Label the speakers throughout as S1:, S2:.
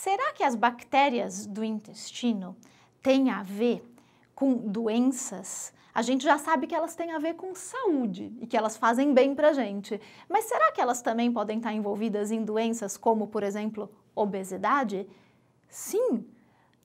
S1: Será que as bactérias do intestino têm a ver com doenças? A gente já sabe que elas têm a ver com saúde e que elas fazem bem para gente. Mas será que elas também podem estar envolvidas em doenças como, por exemplo, obesidade? Sim,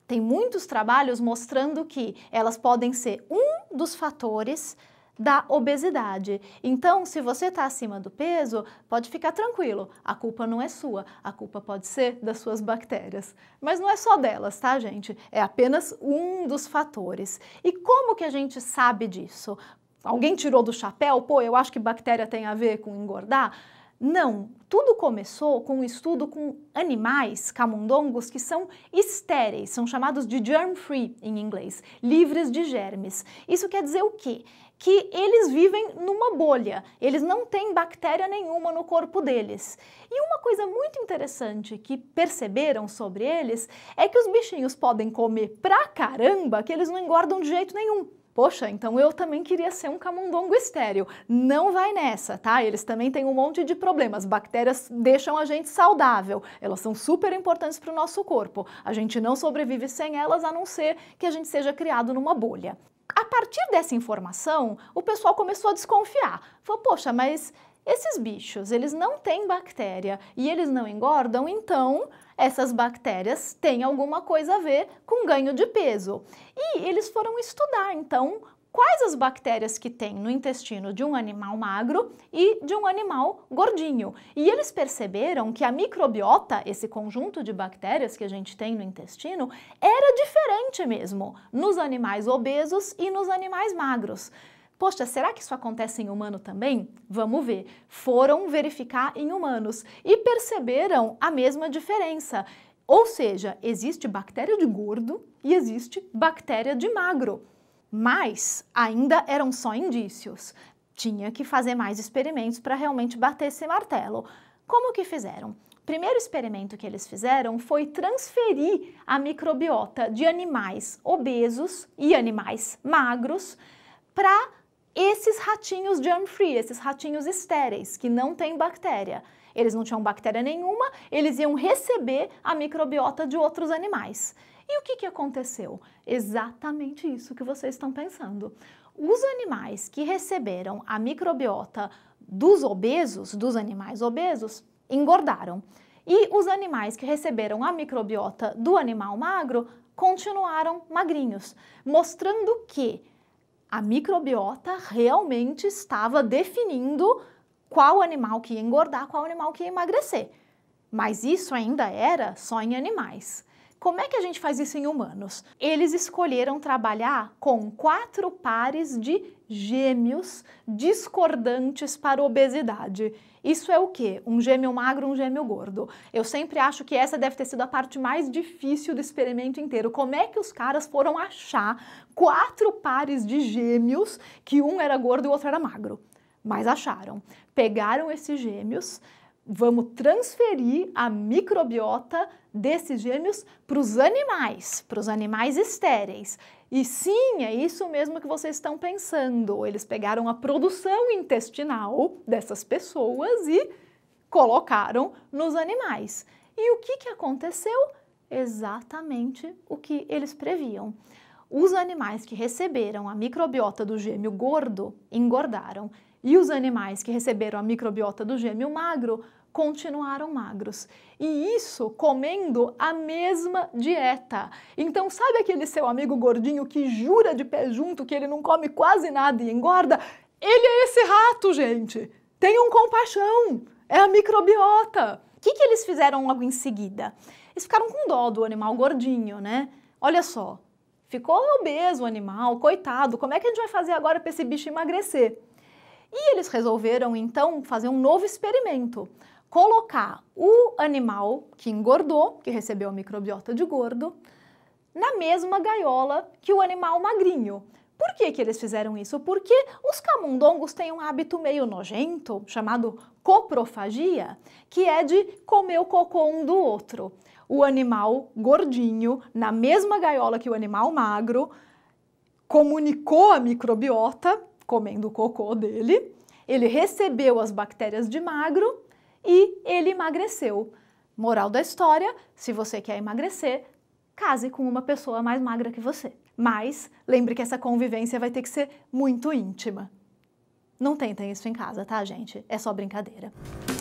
S1: tem muitos trabalhos mostrando que elas podem ser um dos fatores da obesidade. Então, se você está acima do peso, pode ficar tranquilo, a culpa não é sua, a culpa pode ser das suas bactérias. Mas não é só delas, tá, gente? É apenas um dos fatores. E como que a gente sabe disso? Alguém tirou do chapéu? Pô, eu acho que bactéria tem a ver com engordar? Não, tudo começou com um estudo com animais camundongos que são estéreis, são chamados de germ-free em inglês, livres de germes. Isso quer dizer o quê? que eles vivem numa bolha, eles não têm bactéria nenhuma no corpo deles. E uma coisa muito interessante que perceberam sobre eles é que os bichinhos podem comer pra caramba que eles não engordam de jeito nenhum. Poxa, então eu também queria ser um camundongo estéreo. Não vai nessa, tá? Eles também têm um monte de problemas. Bactérias deixam a gente saudável. Elas são super importantes para o nosso corpo. A gente não sobrevive sem elas, a não ser que a gente seja criado numa bolha. A partir dessa informação, o pessoal começou a desconfiar. Falou, poxa, mas esses bichos, eles não têm bactéria e eles não engordam, então essas bactérias têm alguma coisa a ver com ganho de peso. E eles foram estudar, então, quais as bactérias que tem no intestino de um animal magro e de um animal gordinho. E eles perceberam que a microbiota, esse conjunto de bactérias que a gente tem no intestino, era diferente mesmo nos animais obesos e nos animais magros. Poxa, será que isso acontece em humano também? Vamos ver. Foram verificar em humanos e perceberam a mesma diferença. Ou seja, existe bactéria de gordo e existe bactéria de magro. Mas ainda eram só indícios. Tinha que fazer mais experimentos para realmente bater esse martelo. Como que fizeram? primeiro experimento que eles fizeram foi transferir a microbiota de animais obesos e animais magros para esses ratinhos germ-free, esses ratinhos estéreis, que não têm bactéria. Eles não tinham bactéria nenhuma, eles iam receber a microbiota de outros animais. E o que, que aconteceu? Exatamente isso que vocês estão pensando. Os animais que receberam a microbiota dos obesos, dos animais obesos, engordaram. E os animais que receberam a microbiota do animal magro continuaram magrinhos, mostrando que a microbiota realmente estava definindo qual animal que ia engordar, qual animal que ia emagrecer. Mas isso ainda era só em animais. Como é que a gente faz isso em humanos? Eles escolheram trabalhar com quatro pares de gêmeos discordantes para obesidade. Isso é o que? Um gêmeo magro, um gêmeo gordo. Eu sempre acho que essa deve ter sido a parte mais difícil do experimento inteiro. Como é que os caras foram achar quatro pares de gêmeos que um era gordo e o outro era magro? Mas acharam. Pegaram esses gêmeos, vamos transferir a microbiota desses gêmeos para os animais, para os animais estéreis. E sim, é isso mesmo que vocês estão pensando. Eles pegaram a produção intestinal dessas pessoas e colocaram nos animais. E o que, que aconteceu? Exatamente o que eles previam. Os animais que receberam a microbiota do gêmeo gordo engordaram e os animais que receberam a microbiota do gêmeo magro continuaram magros. E isso comendo a mesma dieta. Então, sabe aquele seu amigo gordinho que jura de pé junto que ele não come quase nada e engorda? Ele é esse rato, gente! Tenham compaixão! É a microbiota! O que, que eles fizeram logo em seguida? Eles ficaram com dó do animal gordinho, né? Olha só, ficou obeso o animal, coitado, como é que a gente vai fazer agora para esse bicho emagrecer? E eles resolveram então fazer um novo experimento colocar o animal que engordou, que recebeu a microbiota de gordo, na mesma gaiola que o animal magrinho. Por que, que eles fizeram isso? Porque os camundongos têm um hábito meio nojento, chamado coprofagia, que é de comer o cocô um do outro. O animal gordinho, na mesma gaiola que o animal magro, comunicou a microbiota comendo o cocô dele, ele recebeu as bactérias de magro e ele emagreceu. Moral da história: se você quer emagrecer, case com uma pessoa mais magra que você. Mas lembre que essa convivência vai ter que ser muito íntima. Não tentem isso em casa, tá, gente? É só brincadeira.